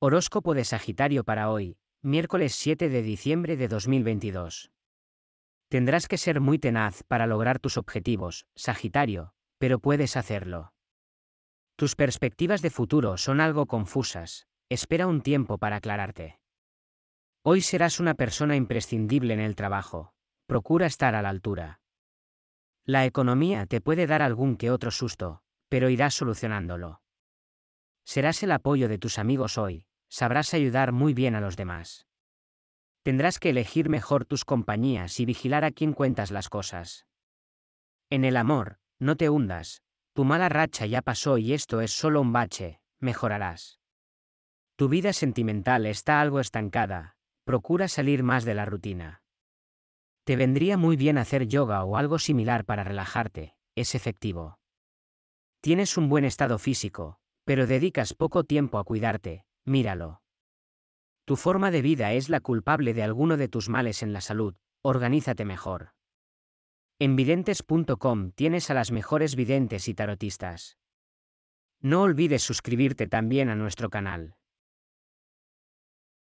Horóscopo de Sagitario para hoy, miércoles 7 de diciembre de 2022. Tendrás que ser muy tenaz para lograr tus objetivos, Sagitario, pero puedes hacerlo. Tus perspectivas de futuro son algo confusas, espera un tiempo para aclararte. Hoy serás una persona imprescindible en el trabajo, procura estar a la altura. La economía te puede dar algún que otro susto, pero irás solucionándolo. Serás el apoyo de tus amigos hoy, sabrás ayudar muy bien a los demás. Tendrás que elegir mejor tus compañías y vigilar a quién cuentas las cosas. En el amor, no te hundas, tu mala racha ya pasó y esto es solo un bache, mejorarás. Tu vida sentimental está algo estancada, procura salir más de la rutina. Te vendría muy bien hacer yoga o algo similar para relajarte, es efectivo. Tienes un buen estado físico, pero dedicas poco tiempo a cuidarte, Míralo. Tu forma de vida es la culpable de alguno de tus males en la salud, organízate mejor. En videntes.com tienes a las mejores videntes y tarotistas. No olvides suscribirte también a nuestro canal.